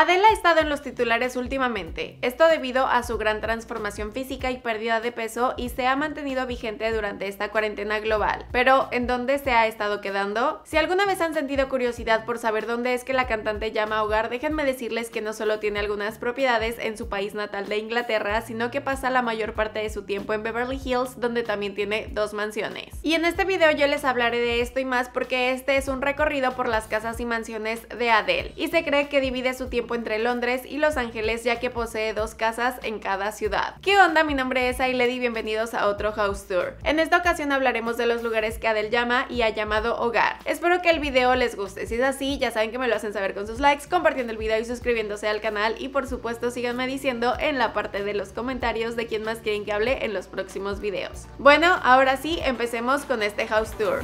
Adele ha estado en los titulares últimamente, esto debido a su gran transformación física y pérdida de peso y se ha mantenido vigente durante esta cuarentena global. Pero, ¿en dónde se ha estado quedando? Si alguna vez han sentido curiosidad por saber dónde es que la cantante llama hogar, déjenme decirles que no solo tiene algunas propiedades en su país natal de Inglaterra, sino que pasa la mayor parte de su tiempo en Beverly Hills, donde también tiene dos mansiones. Y en este video yo les hablaré de esto y más porque este es un recorrido por las casas y mansiones de Adele, y se cree que divide su tiempo entre Londres y Los Ángeles ya que posee dos casas en cada ciudad. ¿Qué onda? Mi nombre es Ailed y bienvenidos a otro House Tour. En esta ocasión hablaremos de los lugares que Adel llama y ha llamado hogar. Espero que el video les guste, si es así ya saben que me lo hacen saber con sus likes, compartiendo el video y suscribiéndose al canal y por supuesto síganme diciendo en la parte de los comentarios de quién más quieren que hable en los próximos videos. Bueno, ahora sí, empecemos con este House Tour.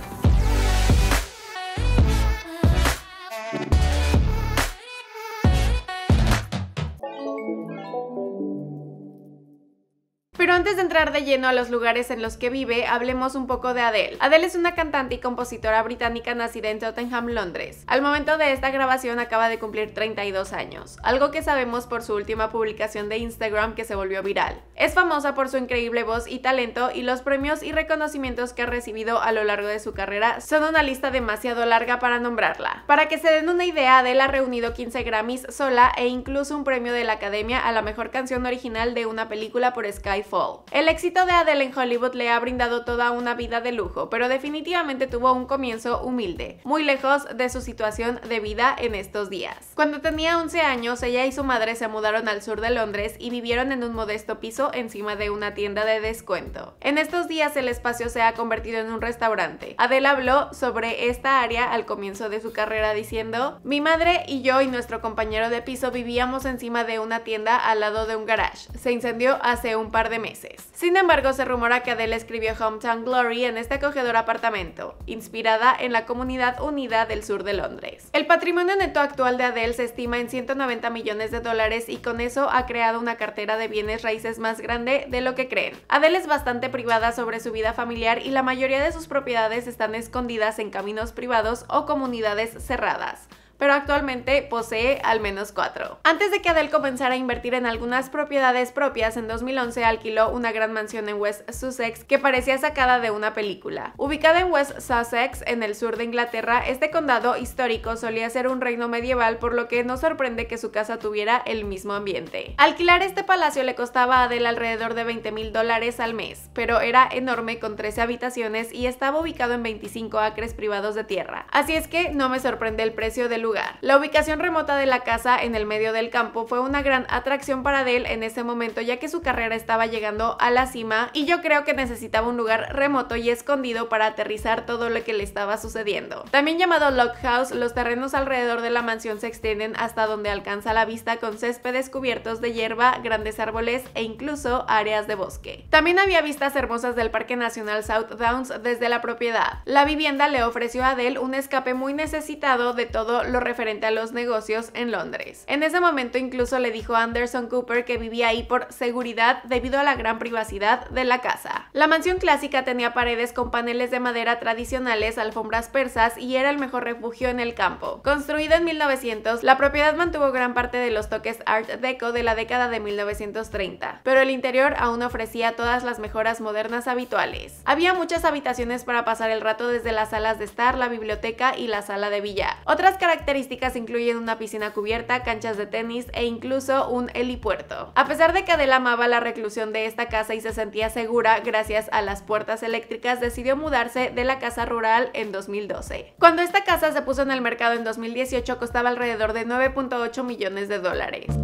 antes de entrar de lleno a los lugares en los que vive, hablemos un poco de Adele. Adele es una cantante y compositora británica nacida en Tottenham, Londres. Al momento de esta grabación acaba de cumplir 32 años, algo que sabemos por su última publicación de Instagram que se volvió viral. Es famosa por su increíble voz y talento y los premios y reconocimientos que ha recibido a lo largo de su carrera son una lista demasiado larga para nombrarla. Para que se den una idea, Adele ha reunido 15 Grammys sola e incluso un premio de la Academia a la mejor canción original de una película por Skyfall. El éxito de Adele en Hollywood le ha brindado toda una vida de lujo, pero definitivamente tuvo un comienzo humilde, muy lejos de su situación de vida en estos días. Cuando tenía 11 años, ella y su madre se mudaron al sur de Londres y vivieron en un modesto piso encima de una tienda de descuento. En estos días el espacio se ha convertido en un restaurante. Adele habló sobre esta área al comienzo de su carrera diciendo, mi madre y yo y nuestro compañero de piso vivíamos encima de una tienda al lado de un garage. Se incendió hace un par de meses. Sin embargo, se rumora que Adele escribió Hometown Glory en este acogedor apartamento, inspirada en la comunidad unida del sur de Londres. El patrimonio neto actual de Adele se estima en 190 millones de dólares y con eso ha creado una cartera de bienes raíces más grande de lo que creen. Adele es bastante privada sobre su vida familiar y la mayoría de sus propiedades están escondidas en caminos privados o comunidades cerradas pero actualmente posee al menos cuatro. Antes de que Adele comenzara a invertir en algunas propiedades propias, en 2011 alquiló una gran mansión en West Sussex que parecía sacada de una película. Ubicada en West Sussex, en el sur de Inglaterra, este condado histórico solía ser un reino medieval, por lo que no sorprende que su casa tuviera el mismo ambiente. Alquilar este palacio le costaba a Adele alrededor de 20 mil dólares al mes, pero era enorme con 13 habitaciones y estaba ubicado en 25 acres privados de tierra. Así es que no me sorprende el precio del lugar. La ubicación remota de la casa en el medio del campo fue una gran atracción para Adele en ese momento ya que su carrera estaba llegando a la cima y yo creo que necesitaba un lugar remoto y escondido para aterrizar todo lo que le estaba sucediendo. También llamado Lock House, los terrenos alrededor de la mansión se extienden hasta donde alcanza la vista con céspedes cubiertos de hierba, grandes árboles e incluso áreas de bosque. También había vistas hermosas del Parque Nacional South Downs desde la propiedad. La vivienda le ofreció a Adele un escape muy necesitado de todo lo referente a los negocios en Londres. En ese momento incluso le dijo a Anderson Cooper que vivía ahí por seguridad debido a la gran privacidad de la casa. La mansión clásica tenía paredes con paneles de madera tradicionales, alfombras persas y era el mejor refugio en el campo. Construida en 1900, la propiedad mantuvo gran parte de los toques Art Deco de la década de 1930, pero el interior aún ofrecía todas las mejoras modernas habituales. Había muchas habitaciones para pasar el rato desde las salas de estar, la biblioteca y la sala de villa. Otras características características incluyen una piscina cubierta, canchas de tenis e incluso un helipuerto. A pesar de que Adela amaba la reclusión de esta casa y se sentía segura gracias a las puertas eléctricas, decidió mudarse de la casa rural en 2012. Cuando esta casa se puso en el mercado en 2018 costaba alrededor de 9.8 millones de dólares.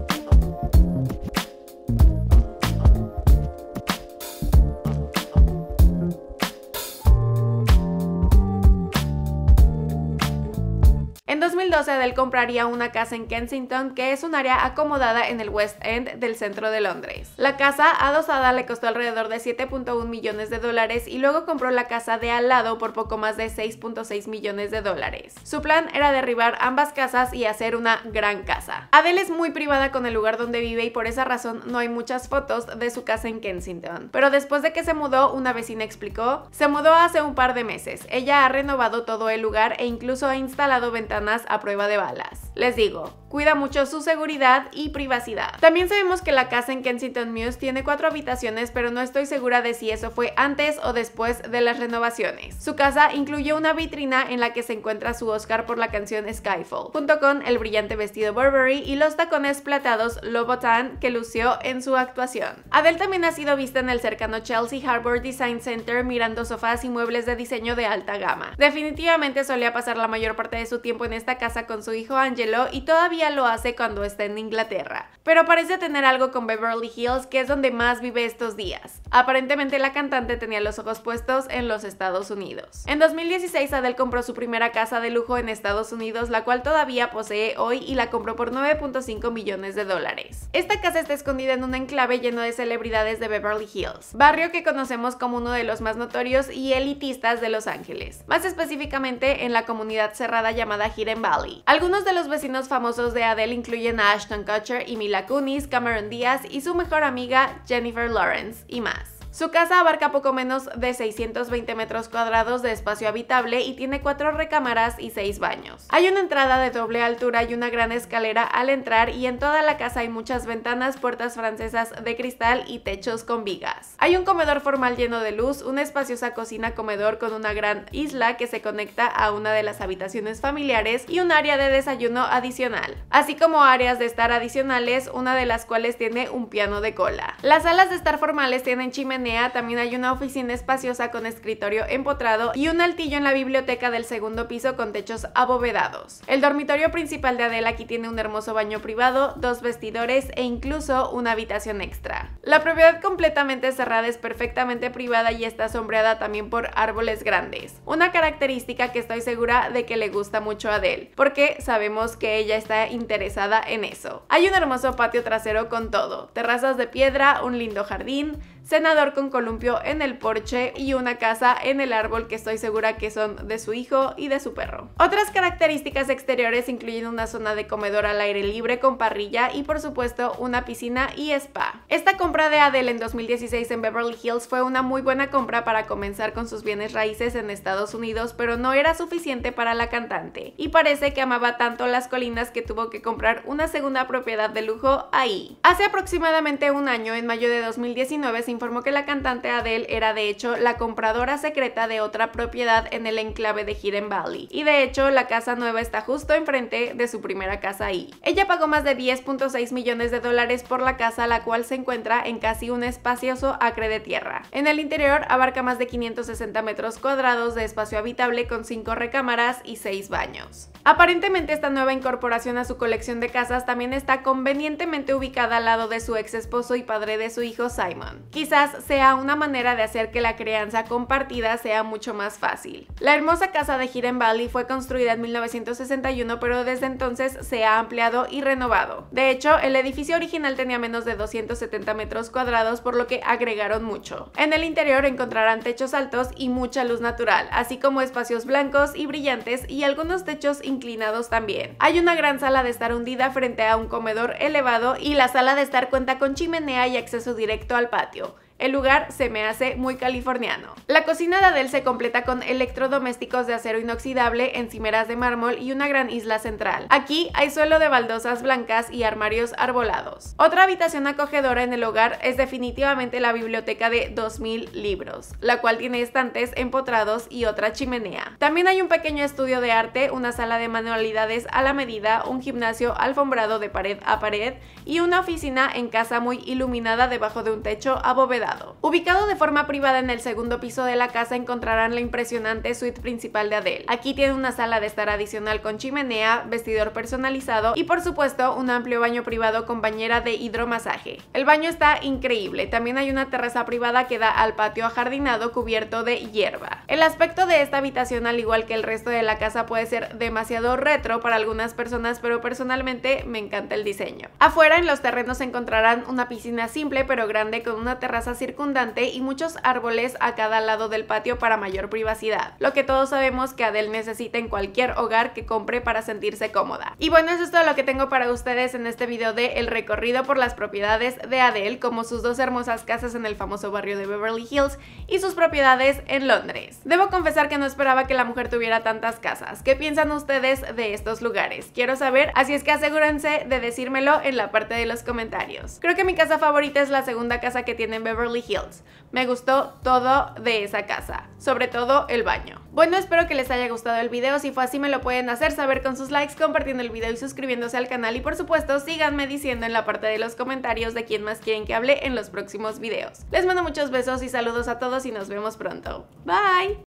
2012 Adele compraría una casa en Kensington, que es un área acomodada en el West End del centro de Londres. La casa adosada le costó alrededor de 7.1 millones de dólares y luego compró la casa de al lado por poco más de 6.6 millones de dólares. Su plan era derribar ambas casas y hacer una gran casa. Adele es muy privada con el lugar donde vive y por esa razón no hay muchas fotos de su casa en Kensington. Pero después de que se mudó, una vecina explicó, se mudó hace un par de meses. Ella ha renovado todo el lugar e incluso ha instalado ventanas a prueba de balas. Les digo, cuida mucho su seguridad y privacidad. También sabemos que la casa en Kensington Mews tiene cuatro habitaciones, pero no estoy segura de si eso fue antes o después de las renovaciones. Su casa incluye una vitrina en la que se encuentra su Oscar por la canción Skyfall, junto con el brillante vestido Burberry y los tacones platados Lobotan que lució en su actuación. Adele también ha sido vista en el cercano Chelsea Harbour Design Center mirando sofás y muebles de diseño de alta gama. Definitivamente solía pasar la mayor parte de su tiempo en esta casa con su hijo Angel y todavía lo hace cuando está en Inglaterra. Pero parece tener algo con Beverly Hills, que es donde más vive estos días. Aparentemente la cantante tenía los ojos puestos en los Estados Unidos. En 2016 Adele compró su primera casa de lujo en Estados Unidos, la cual todavía posee hoy y la compró por 9.5 millones de dólares. Esta casa está escondida en un enclave lleno de celebridades de Beverly Hills, barrio que conocemos como uno de los más notorios y elitistas de Los Ángeles, más específicamente en la comunidad cerrada llamada Hidden Valley. Algunos de los vecinos famosos de Adele incluyen a Ashton Kutcher y Mila Kunis, Cameron Díaz y su mejor amiga Jennifer Lawrence y más. Su casa abarca poco menos de 620 metros cuadrados de espacio habitable y tiene cuatro recámaras y seis baños. Hay una entrada de doble altura y una gran escalera al entrar y en toda la casa hay muchas ventanas, puertas francesas de cristal y techos con vigas. Hay un comedor formal lleno de luz, una espaciosa cocina comedor con una gran isla que se conecta a una de las habitaciones familiares y un área de desayuno adicional, así como áreas de estar adicionales, una de las cuales tiene un piano de cola. Las salas de estar formales tienen chimeneas también hay una oficina espaciosa con escritorio empotrado y un altillo en la biblioteca del segundo piso con techos abovedados. El dormitorio principal de Adela aquí tiene un hermoso baño privado, dos vestidores e incluso una habitación extra. La propiedad completamente cerrada es perfectamente privada y está sombreada también por árboles grandes. Una característica que estoy segura de que le gusta mucho a Adele, porque sabemos que ella está interesada en eso. Hay un hermoso patio trasero con todo, terrazas de piedra, un lindo jardín, senador con columpio en el porche y una casa en el árbol que estoy segura que son de su hijo y de su perro. Otras características exteriores incluyen una zona de comedor al aire libre con parrilla y por supuesto una piscina y spa. Esta compra de Adele en 2016 en Beverly Hills fue una muy buena compra para comenzar con sus bienes raíces en Estados Unidos, pero no era suficiente para la cantante. Y parece que amaba tanto las colinas que tuvo que comprar una segunda propiedad de lujo ahí. Hace aproximadamente un año, en mayo de 2019, informó que la cantante Adele era de hecho la compradora secreta de otra propiedad en el enclave de Hidden Valley. Y de hecho, la casa nueva está justo enfrente de su primera casa ahí. Ella pagó más de 10.6 millones de dólares por la casa, la cual se encuentra en casi un espacioso acre de tierra. En el interior abarca más de 560 metros cuadrados de espacio habitable con 5 recámaras y 6 baños. Aparentemente esta nueva incorporación a su colección de casas también está convenientemente ubicada al lado de su ex esposo y padre de su hijo Simon. Quizás sea una manera de hacer que la crianza compartida sea mucho más fácil. La hermosa casa de Hiren Valley fue construida en 1961, pero desde entonces se ha ampliado y renovado. De hecho, el edificio original tenía menos de 270 metros cuadrados, por lo que agregaron mucho. En el interior encontrarán techos altos y mucha luz natural, así como espacios blancos y brillantes y algunos techos inclinados también. Hay una gran sala de estar hundida frente a un comedor elevado y la sala de estar cuenta con chimenea y acceso directo al patio. El lugar se me hace muy californiano. La cocina de Adele se completa con electrodomésticos de acero inoxidable, encimeras de mármol y una gran isla central. Aquí hay suelo de baldosas blancas y armarios arbolados. Otra habitación acogedora en el hogar es definitivamente la biblioteca de 2000 libros, la cual tiene estantes empotrados y otra chimenea. También hay un pequeño estudio de arte, una sala de manualidades a la medida, un gimnasio alfombrado de pared a pared y una oficina en casa muy iluminada debajo de un techo abovedado. Ubicado de forma privada en el segundo piso de la casa encontrarán la impresionante suite principal de Adele. Aquí tiene una sala de estar adicional con chimenea, vestidor personalizado y por supuesto un amplio baño privado con bañera de hidromasaje. El baño está increíble, también hay una terraza privada que da al patio ajardinado cubierto de hierba. El aspecto de esta habitación al igual que el resto de la casa puede ser demasiado retro para algunas personas pero personalmente me encanta el diseño. Afuera en los terrenos encontrarán una piscina simple pero grande con una terraza circundante y muchos árboles a cada lado del patio para mayor privacidad, lo que todos sabemos que Adele necesita en cualquier hogar que compre para sentirse cómoda. Y bueno, eso es todo lo que tengo para ustedes en este video de el recorrido por las propiedades de Adele, como sus dos hermosas casas en el famoso barrio de Beverly Hills y sus propiedades en Londres. Debo confesar que no esperaba que la mujer tuviera tantas casas. ¿Qué piensan ustedes de estos lugares? Quiero saber, así es que asegúrense de decírmelo en la parte de los comentarios. Creo que mi casa favorita es la segunda casa que tiene en Beverly Hills. Me gustó todo de esa casa, sobre todo el baño. Bueno, espero que les haya gustado el video, si fue así me lo pueden hacer saber con sus likes, compartiendo el video y suscribiéndose al canal y por supuesto síganme diciendo en la parte de los comentarios de quién más quieren que hable en los próximos videos. Les mando muchos besos y saludos a todos y nos vemos pronto. Bye!